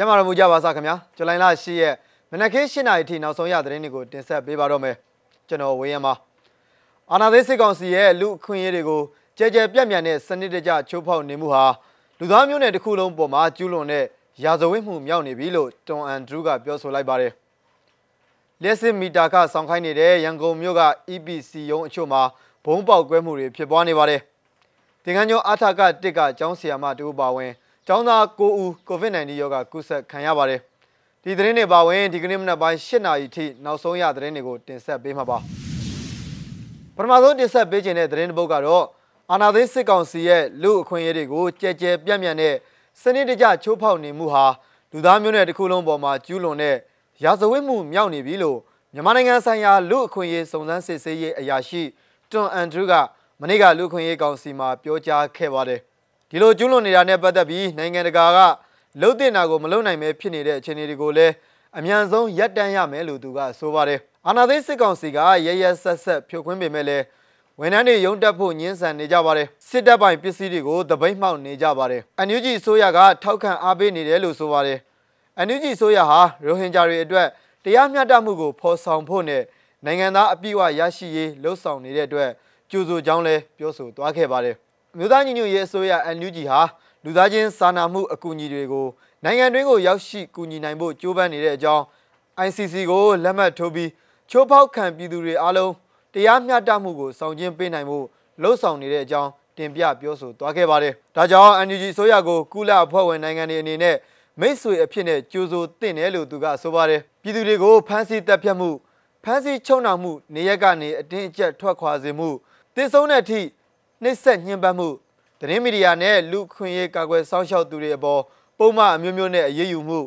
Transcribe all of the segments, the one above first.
ကျမတော်မူကြပါစားခင်ဗျာဇူလိုင်လ10ရက်မနက်ခင်း7:00နာရီထိနောက်ဆုံးရသတင်းတွေကိုတင်ဆက်ပေးပါတော့မယ်ကျွန်တော်ဝင်းရမအာနာသိစစ်ကောင်စီရဲ့လူအခွင့်အရေးတွေကိုကြဲကြဲပြန့်ပြန့်တဲ့စနစ်တကျချိုးဖောက်နေမှုဟာလူသားမျိုးနွယ်တစ်ခုလုံးပေါ်မှာကျူးလွန်တဲ့ရာဇဝတ်မှုမြောက်နေပြီလို့တွန်အန်ဒရူးကပြောဆိုလိုက်ပါတယ်လျှက်စစ်မီတာခဆောင်ခိုင်းနေတဲ့ရန်ကုန်မြို့က EPC ရုံးအချို့မှာဘုံပေါက်ကွဲမှုတွေဖြစ်ပွားနေပါတယ်တင်ကန်းကျော်အထကတစ်ကကျောင်းဆရာမတူပါဝင်ကျောင်းသား9ဦး COVID-19 ရောဂါကူးစက်ခံရပါတယ်။ဒီသတင်းတွေပါဝင်ဒီကနေ့မနက်ပိုင်း8နာရီထိနောက်ဆုံးရသတင်းတွေကိုတင်ဆက်ပေးမှာပါ။ပထမဆုံးတင်ဆက်ပေးခြင်းတဲ့သတင်းတစ်ပုဒ်ကတော့အာနာသိစစ်ကောင်စီရဲ့လူအခွင့်အရေးတွေကိုကြဲကြဲပြန့်ပြန့်တဲ့စနစ်တကျချိုးဖောက်နေမှုဟာလူသားမျိုးနွယ်တစ်ခုလုံးပေါ်မှာကျူးလွန်တဲ့ရာဇဝတ်မှုမြောက်နေပြီလို့မြန်မာနိုင်ငံဆိုင်ရာလူအခွင့်အရေးစုံစမ်းစစ်ဆေးရေးအရာရှိတွန်အန်ဒရူးကမနေ့ကလူခွင့်ရေးကောင်စီမှာပြောကြားခဲ့ပါတယ်ဒီလိုကျူးလွန်နေတာနဲ့ပတ်သက်ပြီးနိုင်ငံတကာကလုံတင်တာကိုမလုံနိုင်ပဲဖြစ်နေတဲ့အခြေအနေတွေကိုလည်းအမြန်ဆုံးရပ်တန့်ရမယ်လို့သူကဆိုပါတယ်အာဏာသိမ်းစစ်ကောင်စီကရရဆက်ဆက်ဖြိုခွင်းပေမဲ့လည်းဝန်ထမ်းတွေရုံးတက်ဖို့ညှင်းဆန်နေကြပါတယ်စစ်တပ်ပိုင်ပစ္စည်းတွေကိုတပိတ်မှောက်နေကြပါတယ်အန်ယူဂျီဆိုရကထောက်ခံအားပေးနေတယ်လို့ဆိုပါတယ်အန်ယူဂျီဆိုရဟာရိုဟင်ဂျာတွေအတွက်တရားမျှတမှုကိုဖော်ဆောင်ဖို့နဲ့နိုင်ငံသားအပြည့်အဝရရှိရေးလှုံ့ဆော်နေတဲ့အတွက်ကြိုးဆိုကြောင်းလည်းပြောဆိုသွားခဲ့ပါတယ်မြို့သားညီညွတ်ရေးအစိုးရ NUG ဟာလူသားချင်းစာနာမှုအကူအညီတွေကိုနိုင်ငံတွင်းကိုရောက်ရှိကူညီနိုင်ဖို့ကြိုးပမ်းနေတဲ့အကြောင်း ICC ကိုလက်မှတ်ထိုးပြီးချိုးဖောက်ခံပြည်သူတွေအားလုံးတရားမျှတမှုကိုဆောင်ကျဉ်ပေးနိုင်ဖို့လှုံ့ဆော်နေတဲ့အကြောင်းတင်ပြပြောဆိုသွားခဲ့ပါတယ်။ဒါကြောင့် NUG အစိုးရကိုကုလအဖွဲ့ဝင်နိုင်ငံတွေအနေနဲ့မိတ်ဆွေအဖြစ်နဲ့ကြိုးဆိုသင့်တယ်လို့သူကဆိုပါတယ်။ပြည်သူတွေကိုဖမ်းဆီးတပ်ဖြတ်မှုဖမ်းဆီးချုပ်နှောင်မှုနေရက်ကနေအတင်းအကျပ်ထွက်ခွာစေမှုတည်ဆုံတဲ့အထိနှိပ်စက်ညှဉ်းပန်းမှုသတင်းမီဒီယာနဲ့လူခွင့်ရေးကာကွယ်စောင့်ရှောက်သူတွေအပေါ်ပုံမှန်အမျိုးမျိုးနဲ့အရေးယူမှု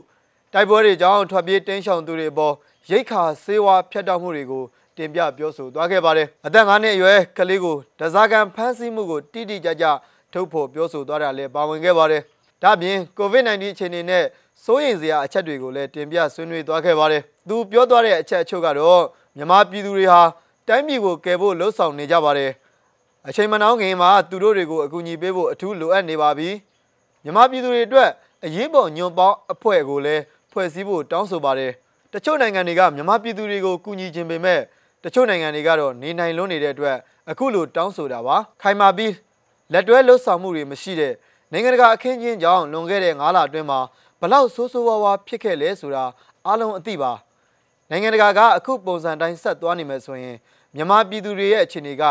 တိုက်ပွဲတွေကြောင့်ထွက်ပြေးတင်းရှောင်သူတွေအပေါ်ရိတ်ခါဆေးဝါးဖျက်တောက်မှုတွေကိုတင်ပြပြောဆိုသွားခဲ့ပါတယ်။အသက်၅နှစ်အရွယ်ကလေးကိုဒဇာကန်ဖမ်းဆီးမှုကိုတိတိကျကျထုတ်ဖော်ပြောဆိုသွားတာလည်းပါဝင်ခဲ့ပါတယ်။ဒါ့အပြင် COVID-19 အခြေအနေနဲ့စိုးရိမ်စရာအချက်တွေကိုလည်းတင်ပြဆွေးနွေးသွားခဲ့ပါတယ်။သူပြောသွားတဲ့အချက်အချို့ကတော့မြန်မာပြည်သူတွေဟာတိုင်းပြည်ကိုကယ်ဖို့လှုံ့ဆော်နေကြပါတယ်အချိန်မနှောင်းခင်မှာသူတို့တွေကိုအကူအညီပေးဖို့အထူးလိုအပ်နေပါပြီ။မြန်မာပြည်သူတွေအတွက်အရေးပေါ်ညွန်ပေါင်းအဖွဲ့ကိုလည်းဖွဲ့စည်းဖို့တောင်းဆိုပါတယ်။တချို့နိုင်ငံတွေကမြန်မာပြည်သူတွေကိုကူညီခြင်းပေမဲ့တချို့နိုင်ငံတွေကတော့နေနိုင်လွန်းနေတဲ့အတွက်အခုလိုတောင်းဆိုတာပါ။ခိုင်မာပြီးလက်တွဲလှုပ်ဆောင်မှုတွေမရှိတဲ့နိုင်ငံတကာအခင်းချင်းကြောင့်လွန်ခဲ့တဲ့9လအတွင်းမှာဘလောက်ဆိုးဆိုးဝါးဝါဖြစ်ခဲ့လဲဆိုတာအားလုံးအသိပါ။နိုင်ငံတကာကအခုပုံစံတိုင်းဆက်သွားနေမယ်ဆိုရင်မြန်မာပြည်သူတွေရဲ့အခြေအနေက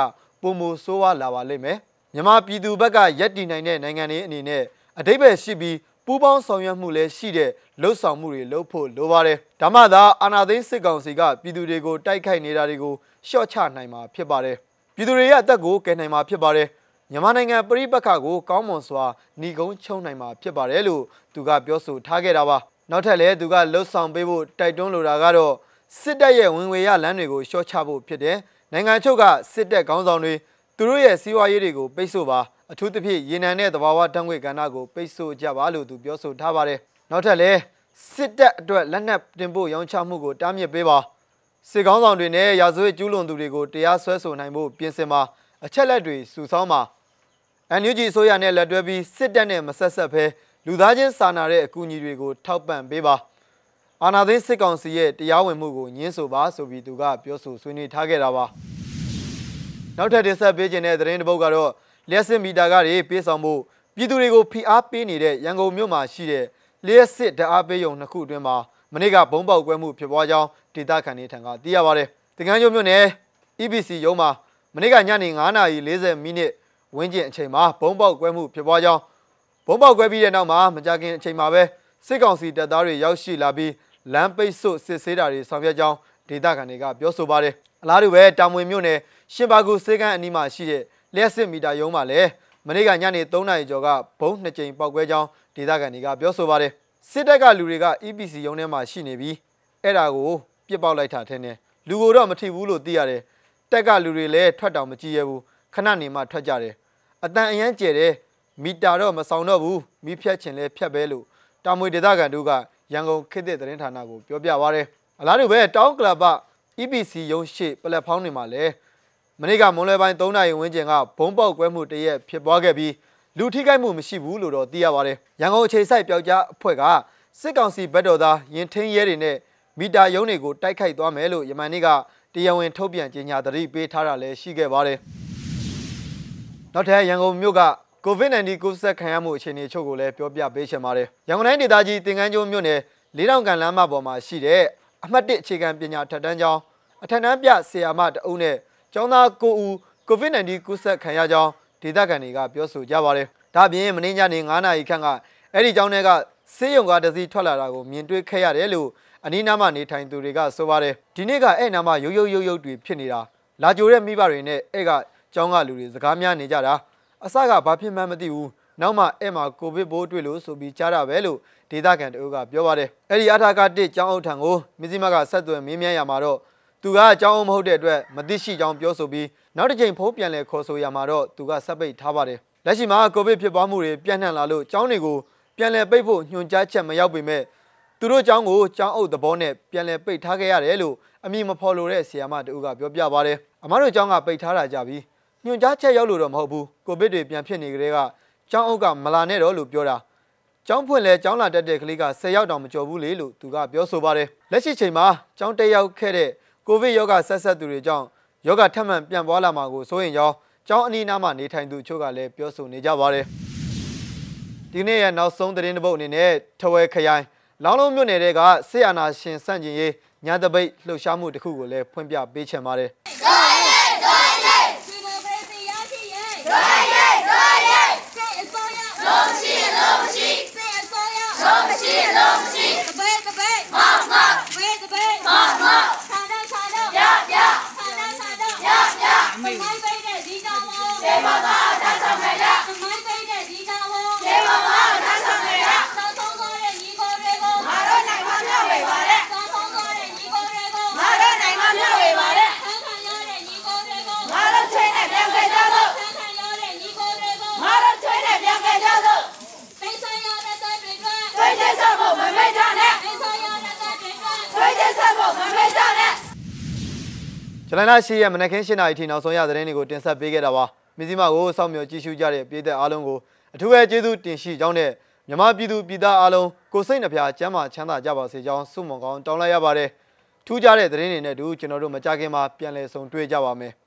ပုံမဆိုးဝါးလာပါလိမ့်မယ်။မြန်မာပြည်သူဘက်ကရက်တည်နိုင်တဲ့နိုင်ငံတွေအနေနဲ့အတိတ်ပဲရှိပြီးပူးပေါင်းဆောင်ရွက်မှုလည်းရှိတဲ့လှုပ်ဆောင်မှုတွေလုပ်ဖို့လိုပါတယ်။ဒါမှသာအာဏာသိမ်းစစ်ကောင်စီကပြည်သူတွေကိုတိုက်ခိုက်နေတာတွေကိုရှော့ချနိုင်မှာဖြစ်ပါတယ်။ပြည်သူတွေရဲ့အသက်ကိုကယ်နိုင်မှာဖြစ်ပါတယ်။မြန်မာနိုင်ငံပြည်ပခါကိုကောင်းမွန်စွာနှီးကုံးချုံနိုင်မှာဖြစ်ပါတယ်လို့သူကပြောဆိုထားခဲ့တာပါ။နောက်ထပ်လည်းသူကလှုပ်ဆောင်ပေးဖို့တိုက်တွန်းလိုတာကတော့စစ်တပ်ရဲ့ဝင်ဝေရလမ်းတွေကိုရှော့ချဖို့ဖြစ်တယ်။နိုင်ငံချုပ်ကစစ်တပ်ခေါင်းဆောင်တွေသူတို့ရဲ့စီးပွားရေးတွေကိုပိတ်ဆို့ပါအထူးသဖြင့်ရေနံနဲ့သဘာဝဓာတ်ငွေကဏ္ဍကိုပိတ်ဆို့ကြပါလို့သူပြောဆိုထားပါတယ်နောက်ထပ်လည်းစစ်တပ်အတွက်လက်နက်တင်ပို့ရောင်းချမှုကိုတားမြစ်ပေးပါစစ်ကောင်းဆောင်တွေနဲ့ရာဇဝတ်ကျူးလွန်သူတွေကိုတရားစွဲဆိုနိုင်ဖို့ပြင်ဆင်ပါအချက်လက်တွေစုဆောင်းပါ NUG ဆိုရနဲ့လက်တွဲပြီးစစ်တပ်နဲ့မဆက်ဆက်ဘဲလူသားချင်းစာနာတဲ့အကူအညီတွေကိုထောက်ပံ့ပေးပါအာဏာသိမ်းစစ်ကောင်စီရဲ့တရားဝင်မှုကိုညှင်းဆိုပါဆိုပြီးသူကပြောဆိုဆွေးနွေးထားခဲ့တာပါ။နောက်ထပ်တင်ဆက်ပေးခြင်းတဲ့သတင်းတစ်ပုဒ်ကတော့လျှက်စစ်မီတာကတွေပေးဆောင်မှုပြည်သူတွေကိုဖိအားပေးနေတဲ့ရန်ကုန်မြို့မှာရှိတဲ့လျှက်စစ်ဓာတ်အားပေးရုံနှစ်ခုအတွင်းမှာမနေ့ကဘုံပေါက်ကွဲမှုဖြစ်ပွားကြောင်းဒေသခံတွေထံကသိရပါတယ်။တကန်းရုံမြို့နယ် EBC ရုံးမှာမနေ့ကညနေ9:40မိနစ်ဝန်းကျင်အချိန်မှာဘုံပေါက်ကွဲမှုဖြစ်ပွားကြောင်းဘုံပေါက်ကွဲပြီးတဲ့နောက်မှာမကြခင်အချိန်မှာပဲစစ်ကောင်စီတပ်သားတွေရောက်ရှိလာပြီးလမ်းပိတ်ဆို့စစ်ဆေးတာတွေဆောင်ရွက်ကြောင်းဒေသခံတွေကပြောဆိုပါတယ်။အလားတူပဲတာမွေမြို့နယ်ရှင်ပါကူစေကန်းအနီးမှာရှိတဲ့လျှက်စစ်မီတာရုံးမှာလည်းမနေ့ကညနေ3နာရီကျော်ကဘုံနှစ်ကြိမ်ပောက်ကွဲကြောင်းဒေသခံတွေကပြောဆိုပါတယ်။စစ်တပ်ကလူတွေက EPC ရုံးထဲမှာရှိနေပြီးအဲ့ဒါကိုပြစ်ပေါက်လိုက်တာထင်တယ်။လူကိုတော့မထိဘူးလို့သိရတယ်။တက်ကလူတွေလည်းထွက်တောင်မကြည့်ရဘူး။ခဏနေမှထွက်ကြတယ်။အတန်အရန်ကျဲတယ်။မီတာတော့မဆောင်တော့ဘူး။မီးဖြတ်ချင်လဲဖြတ်ပဲလို့တာမွေဒေသခံတို့ကရန်ကုန်ခေတ်သစ်သတင်းဌာနကိုပြောပြပါရယ်အလားတူပဲတောင်းကလပ်ပ EPC ရုံးရှိပလက်ဖောင်းတွေမှာလည်းမနေ့ကမွန်လွယ်ပိုင်း3နိုင်ဝန်းကျင်ကဘုံပေါက်ကွဲမှုတရက်ဖြစ်ပွားခဲ့ပြီးလူထိခိုက်မှုမရှိဘူးလို့တော့သိရပါတယ်ရန်ကုန်အခြေစိုက်ပျောက်ကြားအဖွဲ့ကစစ်ကောင်စီဘက်တော်သားရင်ထင်းရဲတွေနဲ့မီတာရုံးတွေကိုတိုက်ခိုက်သွားမယ်လို့ယမန်နေ့ကတရားဝင်ထုတ်ပြန်ကြေညာသတိပေးထားတာလည်းရှိခဲ့ပါတယ်နောက်ထပ်ရန်ကုန်မြို့က COVID-19 ကူးစက်ခံရမှုအခြေအနေချုပ်ကိုလည်းပြောပြပေးချင်ပါတယ်။ရန်ကုန်တိုင်းဒေသကြီးသင်္ကန်းကျွန်းမြို့နယ်၄000ကန်လမ်းမပေါ်မှာရှိတဲ့အမှတ်၁အခြေခံပညာထက်တန်းကျောင်းအထက်တန်းပြဆရာမတအုပ်နဲ့ကျောင်းသား9ဦး COVID-19 ကူးစက်ခံရကြောင်းဒေသခံတွေကပြောဆိုကြပါတယ်။ဒါပြင်မင်းညနေ9နာရီခန့်ကအဲ့ဒီကျောင်းထဲကဆေးရုံကတစီထွက်လာတာကိုမြင်တွေ့ခဲ့ရတယ်လို့အနီးနားမှာနေထိုင်သူတွေကဆိုပါတယ်။ဒီနေ့ကအဲ့နားမှာရုပ်ရုပ်ရုပ်ရုပ်တွေဖြစ်နေတာလာကြိုတဲ့မိဘတွေနဲ့အဲ့ကကျောင်းကလူတွေစကားများနေကြတာ။အစကဘာဖြစ်မှန်းမသိဘူးနောက်မှအဲ့မှာကိုဗစ်ပိုးတွေ့လို့ဆိုပြီးကြားတာပဲလို့ဒေသခံတို့ကပြောပါတယ်အဲ့ဒီအထာကတစ်ကျောင်းအုပ်ထံကိုမစ္စည်းမကဆက်သွယ်မေးမြန်းရမှာတော့သူကအကြောင်းမဟုတ်တဲ့အတွက်မသိရှိကြောင်းပြောဆိုပြီးနောက်တစ်ချိန်ဖုံးပြန်လဲခေါ်ဆိုရမှာတော့သူကစက်ပိတ်ထားပါတယ်လက်ရှိမှာကိုဗစ်ဖြစ်ပွားမှုတွေပြန့်နှံ့လာလို့ကျောင်းတွေကိုပြန်လဲပိတ်ဖို့ညွှန်ကြားချက်မရောက်ပေမဲ့သူတို့ကျောင်းကိုကျောင်းအုပ်သဘောနဲ့ပြန်လဲပိတ်ထားခဲ့ရတယ်လို့အမည်မဖော်လိုတဲ့ဆရာမတူကပြောပြပါတယ်အမတို့ကျောင်းကပိတ်ထားတာကြပြီးညွန်ကြားချက်ရောက်လို့တော့မဟုတ်ဘူးကိုဗစ်တွေပြန်ဖြစ်နေကြတဲ့ကကျောင်းအုပ်ကမလာနဲ့တော့လို့ပြောတာကျောင်းဖွင့်လဲကျောင်းလာတက်တဲ့ကလေးက10ရောက်တောင်မကျော်ဘူးလေလို့သူကပြောဆိုပါတယ်လက်ရှိချိန်မှာကျောင်းတက်ရောက်ခဲ့တဲ့ကိုဗစ်ရောဂါဆက်ဆက်သူတွေကြောင့်ယောဂထပ်မံပြန့်ပွားလာမှာကိုစိုးရင်ရောကျောင်းအနီးနားမှာနေထိုင်သူအချို့ကလည်းပြောဆိုနေကြပါတယ်ဒီနေ့ရဲ့နောက်ဆုံးသတင်းတစ်ပုဒ်အနေနဲ့ထဝဲခရိုင်လောင်းလုံးမြို့နယ်တဲကဆေးရနာရှင်စန့်ကျင်ရေးညာတပိတ်လှုပ်ရှားမှုတစ်ခုကိုလည်းဖွင့်ပြပေးချင်ပါတယ်ဇူလိုင်လ10ရက်မနက်ခင်း7:00နာရီထိနောက်ဆုံးရသတင်းတွေကိုတင်ဆက်ပေးခဲ့တာပါမြစည်းမကိုစောင့်မျှော်ကြည့်ရှုကြတဲ့ပြည်သက်အားလုံးကိုအထူးပဲကျေးဇူးတင်ရှိကြောင်းနဲ့မြမပြည်သူပြည်သားအားလုံးကိုစိတ်နှပြချမ်းသာချမ်းသာကြပါစေကြောင်းဆုမွန်ကောင်းတောင်းလိုက်ရပါတယ်ထူးခြားတဲ့သတင်းတွေနဲ့တူကျွန်တော်တို့မကြခင်မှာပြန်လည်ဆုံတွေ့ကြပါမယ်။